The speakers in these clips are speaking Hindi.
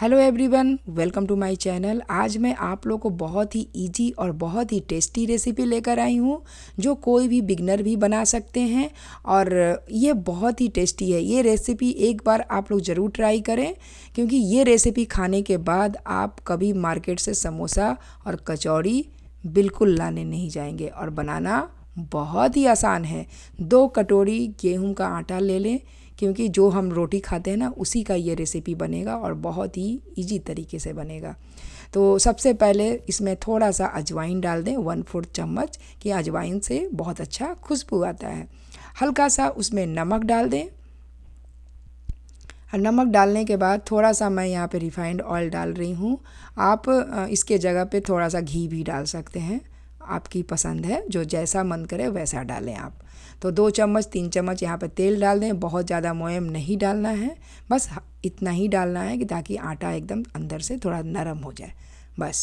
hello everyone welcome to my channel आज मैं आप लोगों को बहुत ही इजी और बहुत ही टेस्टी रेसिपी लेकर आई हूँ जो कोई भी बिगनर भी बना सकते हैं और ये बहुत ही टेस्टी है ये रेसिपी एक बार आप लोग ज़रूर ट्राई करें क्योंकि ये रेसिपी खाने के बाद आप कभी मार्केट से समोसा और कचौड़ी बिल्कुल लाने नहीं जाएंगे और बनाना बहुत ही आसान है दो कटोरी गेहूँ का आटा ले लें क्योंकि जो हम रोटी खाते हैं ना उसी का ये रेसिपी बनेगा और बहुत ही ईजी तरीके से बनेगा तो सबसे पहले इसमें थोड़ा सा अजवाइन डाल दें वन फोर्थ चम्मच कि अजवाइन से बहुत अच्छा खुशबू आता है हल्का सा उसमें नमक डाल दें और नमक डालने के बाद थोड़ा सा मैं यहाँ पे रिफाइंड ऑयल डाल रही हूँ आप इसके जगह पे थोड़ा सा घी भी डाल सकते हैं आपकी पसंद है जो जैसा मन करे वैसा डालें आप तो दो चम्मच तीन चम्मच यहाँ पर तेल डाल दें बहुत ज़्यादा मोयम नहीं डालना है बस इतना ही डालना है कि ताकि आटा एकदम अंदर से थोड़ा नरम हो जाए बस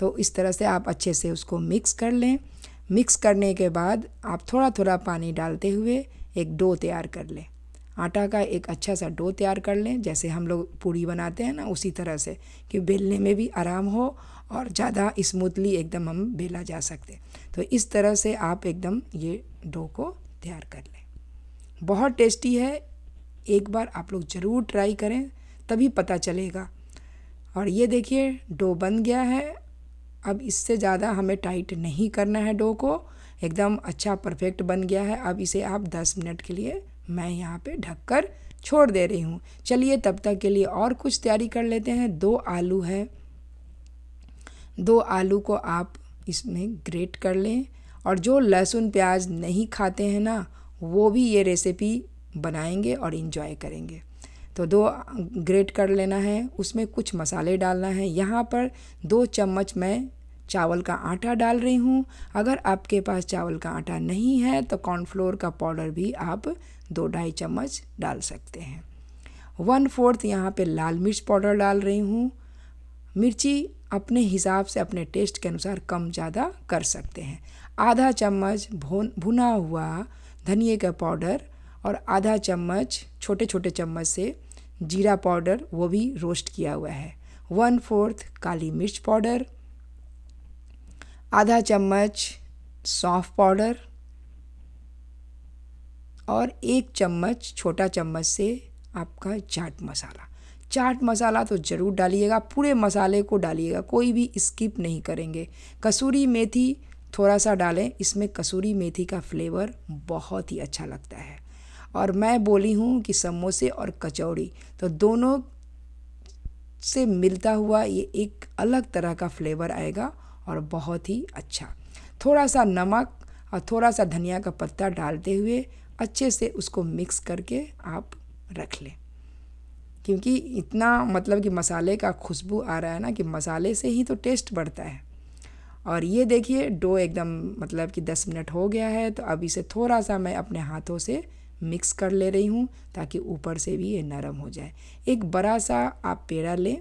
तो इस तरह से आप अच्छे से उसको मिक्स कर लें मिक्स करने के बाद आप थोड़ा थोड़ा पानी डालते हुए एक डो तैयार कर लें आटा का एक अच्छा सा डो तैयार कर लें जैसे हम लोग पूड़ी बनाते हैं ना उसी तरह से कि बेलने में भी आराम हो और ज़्यादा स्मूथली एकदम हम बेला जा सकते तो इस तरह से आप एकदम ये डो को तैयार कर लें बहुत टेस्टी है एक बार आप लोग ज़रूर ट्राई करें तभी पता चलेगा और ये देखिए डो बन गया है अब इससे ज़्यादा हमें टाइट नहीं करना है डो को एकदम अच्छा परफेक्ट बन गया है अब इसे आप 10 मिनट के लिए मैं यहाँ पे ढककर छोड़ दे रही हूँ चलिए तब तक के लिए और कुछ तैयारी कर लेते हैं दो आलू है दो आलू को आप इसमें ग्रेट कर लें और जो लहसुन प्याज नहीं खाते हैं ना वो भी ये रेसिपी बनाएंगे और इन्जॉय करेंगे तो दो ग्रेट कर लेना है उसमें कुछ मसाले डालना है यहाँ पर दो चम्मच मैं चावल का आटा डाल रही हूँ अगर आपके पास चावल का आटा नहीं है तो कॉर्नफ्लोर का पाउडर भी आप दो ढाई चम्मच डाल सकते हैं वन फोर्थ यहाँ पे लाल मिर्च पाउडर डाल रही हूँ मिर्ची अपने हिसाब से अपने टेस्ट के अनुसार कम ज़्यादा कर सकते हैं आधा चम्मच भून भुना हुआ धनिए का पाउडर और आधा चम्मच छोटे छोटे चम्मच से जीरा पाउडर वो भी रोस्ट किया हुआ है वन फोर्थ काली मिर्च पाउडर आधा चम्मच सौंफ पाउडर और एक चम्मच छोटा चम्मच से आपका चाट मसाला चाट मसाला तो ज़रूर डालिएगा पूरे मसाले को डालिएगा कोई भी स्किप नहीं करेंगे कसूरी मेथी थोड़ा सा डालें इसमें कसूरी मेथी का फ्लेवर बहुत ही अच्छा लगता है और मैं बोली हूँ कि समोसे और कचौड़ी तो दोनों से मिलता हुआ ये एक अलग तरह का फ्लेवर आएगा और बहुत ही अच्छा थोड़ा सा नमक और थोड़ा सा धनिया का पत्ता डालते हुए अच्छे से उसको मिक्स करके आप रख लें क्योंकि इतना मतलब कि मसाले का खुशबू आ रहा है ना कि मसाले से ही तो टेस्ट बढ़ता है और ये देखिए डो एकदम मतलब कि दस मिनट हो गया है तो अब इसे थोड़ा सा मैं अपने हाथों से मिक्स कर ले रही हूँ ताकि ऊपर से भी ये नरम हो जाए एक बड़ा सा आप पेड़ा लें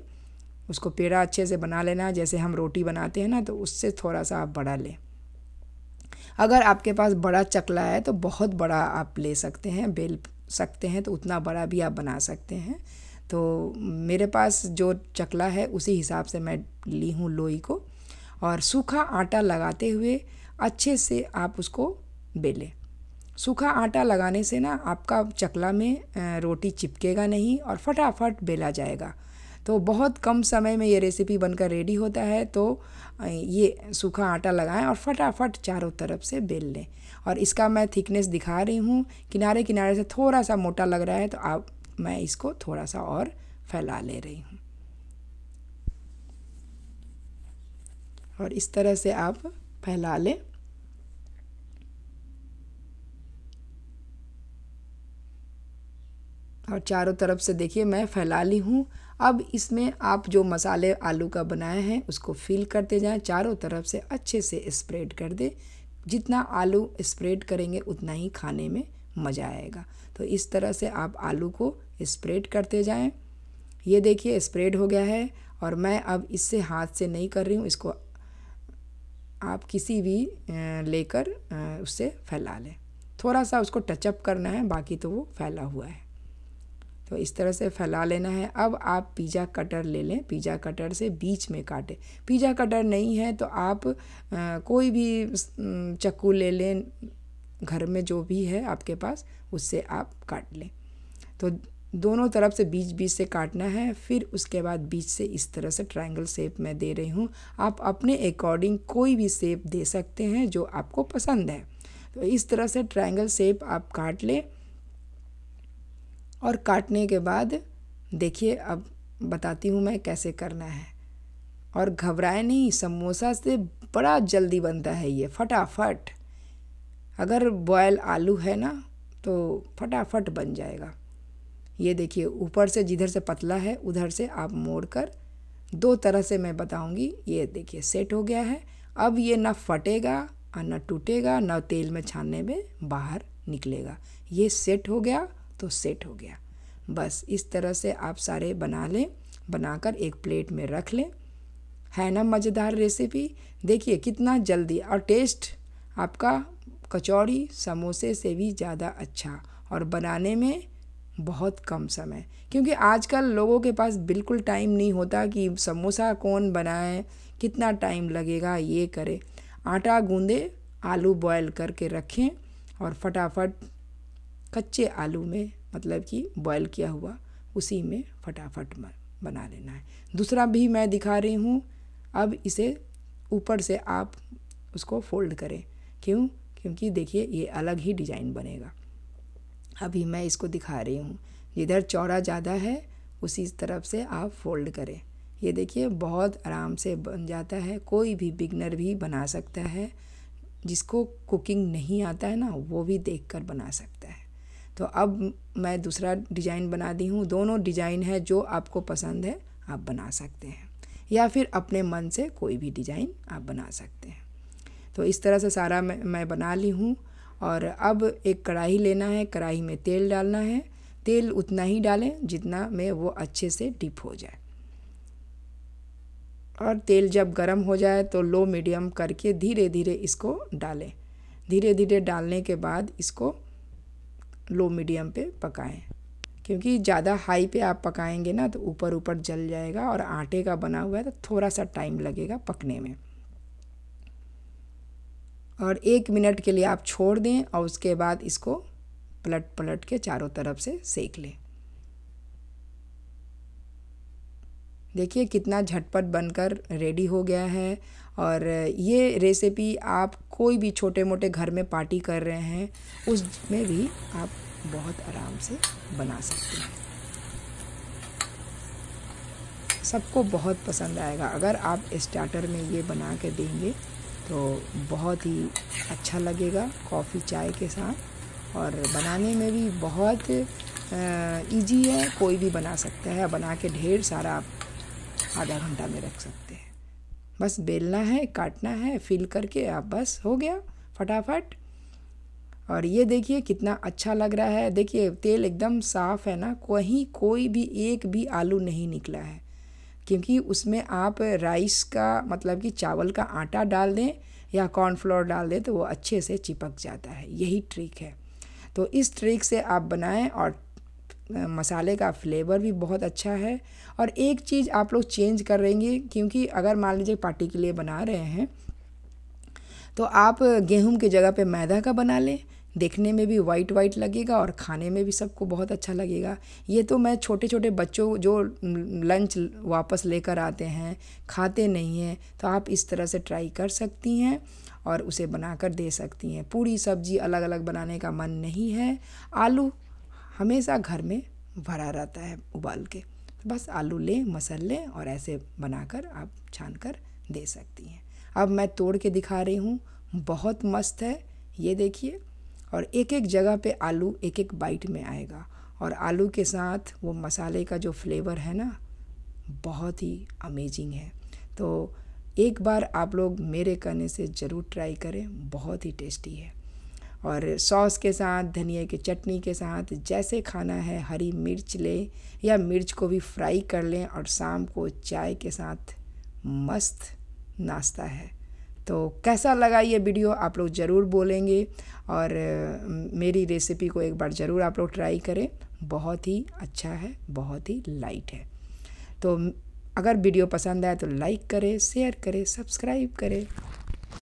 उसको पेड़ा अच्छे से बना लेना जैसे हम रोटी बनाते हैं ना तो उससे थोड़ा सा आप बड़ा लें अगर आपके पास बड़ा चकला है तो बहुत बड़ा आप ले सकते हैं बेल सकते हैं तो उतना बड़ा भी आप बना सकते हैं तो मेरे पास जो चकला है उसी हिसाब से मैं ली हूँ लोई को और सूखा आटा लगाते हुए अच्छे से आप उसको बेलें सूखा आटा लगाने से ना आपका चकला में रोटी चिपकेगा नहीं और फटाफट बेला जाएगा तो बहुत कम समय में ये रेसिपी बनकर रेडी होता है तो ये सूखा आटा लगाएं और फटाफट चारों तरफ से बेल लें और इसका मैं थिकनेस दिखा रही हूँ किनारे किनारे से थोड़ा सा मोटा लग रहा है तो आप मैं इसको थोड़ा सा और फैला ले रही हूँ और इस तरह से आप फैला लें और चारों तरफ से देखिए मैं फैला ली हूँ अब इसमें आप जो मसाले आलू का बनाया है उसको फिल करते जाएं चारों तरफ से अच्छे से स्प्रेड कर दें जितना आलू स्प्रेड करेंगे उतना ही खाने में मज़ा आएगा तो इस तरह से आप आलू को स्प्रेड करते जाएं ये देखिए स्प्रेड हो गया है और मैं अब इससे हाथ से नहीं कर रही हूँ इसको आप किसी भी लेकर उससे फैला लें थोड़ा सा उसको टचअप करना है बाकी तो वो फैला हुआ है तो इस तरह से फैला लेना है अब आप पिज़्ज़ा कटर ले लें पिज़्ज़ा कटर से बीच में काटें पिज़्ज़ा कटर नहीं है तो आप आ, कोई भी चक्कू ले लें घर में जो भी है आपके पास उससे आप काट लें तो दोनों तरफ से बीच बीच से काटना है फिर उसके बाद बीच से इस तरह से ट्रायंगल शेप मैं दे रही हूँ आप अपने अकॉर्डिंग कोई भी शेप दे सकते हैं जो आपको पसंद है तो इस तरह से ट्रायंगल शेप आप काट लें और काटने के बाद देखिए अब बताती हूँ मैं कैसे करना है और घबराए नहीं समोसा से बड़ा जल्दी बनता है ये फटाफट अगर बॉयल आलू है ना तो फटाफट बन जाएगा ये देखिए ऊपर से जिधर से पतला है उधर से आप मोड़ कर दो तरह से मैं बताऊंगी ये देखिए सेट हो गया है अब ये ना फटेगा और ना टूटेगा ना तेल में छानने में बाहर निकलेगा ये सेट हो गया तो सेट हो गया बस इस तरह से आप सारे बना लें बनाकर एक प्लेट में रख लें है ना मज़ेदार रेसिपी देखिए कितना जल्दी और टेस्ट आपका कचौड़ी समोसे से भी ज़्यादा अच्छा और बनाने में बहुत कम समय क्योंकि आजकल लोगों के पास बिल्कुल टाइम नहीं होता कि समोसा कौन बनाए कितना टाइम लगेगा ये करे आटा गूंदे आलू बॉयल करके रखें और फटाफट कच्चे आलू में मतलब कि बॉयल किया हुआ उसी में फटाफट बना लेना है दूसरा भी मैं दिखा रही हूँ अब इसे ऊपर से आप उसको फोल्ड करें क्यों क्योंकि देखिए ये अलग ही डिज़ाइन बनेगा अभी मैं इसको दिखा रही हूँ जिधर चौड़ा ज़्यादा है उसी तरफ से आप फोल्ड करें ये देखिए बहुत आराम से बन जाता है कोई भी बिगनर भी बना सकता है जिसको कुकिंग नहीं आता है ना वो भी देख कर बना सकता है तो अब मैं दूसरा डिज़ाइन बना दी हूँ दोनों डिज़ाइन है जो आपको पसंद है आप बना सकते हैं या फिर अपने मन से कोई भी डिज़ाइन आप बना सकते हैं तो इस तरह से सारा मैं मैं बना ली हूँ और अब एक कढ़ाई लेना है कढ़ाई में तेल डालना है तेल उतना ही डालें जितना में वो अच्छे से डिप हो जाए और तेल जब गर्म हो जाए तो लो मीडियम करके धीरे धीरे इसको डालें धीरे धीरे डालने के बाद इसको लो मीडियम पे पकाएं क्योंकि ज़्यादा हाई पे आप पकाएंगे ना तो ऊपर ऊपर जल जाएगा और आटे का बना हुआ है तो थोड़ा सा टाइम लगेगा पकने में और एक मिनट के लिए आप छोड़ दें और उसके बाद इसको पलट पलट के चारों तरफ से सेक लें देखिए कितना झटपट बनकर रेडी हो गया है और ये रेसिपी आप कोई भी छोटे मोटे घर में पार्टी कर रहे हैं उसमें भी आप बहुत आराम से बना सकते हैं सबको बहुत पसंद आएगा अगर आप स्टार्टर में ये बना के देंगे तो बहुत ही अच्छा लगेगा कॉफ़ी चाय के साथ और बनाने में भी बहुत इजी है कोई भी बना सकता है बना के ढेर सारा आप आधा घंटा में रख सकते हैं बस बेलना है काटना है फिल करके आप बस हो गया फटाफट और ये देखिए कितना अच्छा लग रहा है देखिए तेल एकदम साफ़ है ना कहीं कोई भी एक भी आलू नहीं निकला है क्योंकि उसमें आप राइस का मतलब कि चावल का आटा डाल दें या कॉर्नफ्लोर डाल दें तो वो अच्छे से चिपक जाता है यही ट्रिक है तो इस ट्रिक से आप बनाएं और मसाले का फ्लेवर भी बहुत अच्छा है और एक चीज़ आप लोग चेंज कर रहेंगे क्योंकि अगर मान लीजिए पार्टी के लिए बना रहे हैं तो आप गेहूं की जगह पे मैदा का बना लें देखने में भी वाइट वाइट लगेगा और खाने में भी सबको बहुत अच्छा लगेगा ये तो मैं छोटे छोटे बच्चों जो लंच वापस लेकर आते हैं खाते नहीं हैं तो आप इस तरह से ट्राई कर सकती हैं और उसे बनाकर दे सकती हैं पूरी सब्जी अलग अलग बनाने का मन नहीं है आलू हमेशा घर में भरा रहता है उबाल के तो बस आलू लें मसल लें और ऐसे बनाकर आप छान कर दे सकती हैं अब मैं तोड़ के दिखा रही हूँ बहुत मस्त है ये देखिए और एक एक जगह पे आलू एक एक बाइट में आएगा और आलू के साथ वो मसाले का जो फ्लेवर है ना बहुत ही अमेजिंग है तो एक बार आप लोग मेरे कहने से ज़रूर ट्राई करें बहुत ही टेस्टी है और सॉस के साथ धनिया की चटनी के साथ जैसे खाना है हरी मिर्च ले या मिर्च को भी फ्राई कर लें और शाम को चाय के साथ मस्त नाश्ता है तो कैसा लगा ये वीडियो आप लोग ज़रूर बोलेंगे और मेरी रेसिपी को एक बार ज़रूर आप लोग ट्राई करें बहुत ही अच्छा है बहुत ही लाइट है तो अगर वीडियो पसंद आए तो लाइक करें शेयर करें सब्सक्राइब करें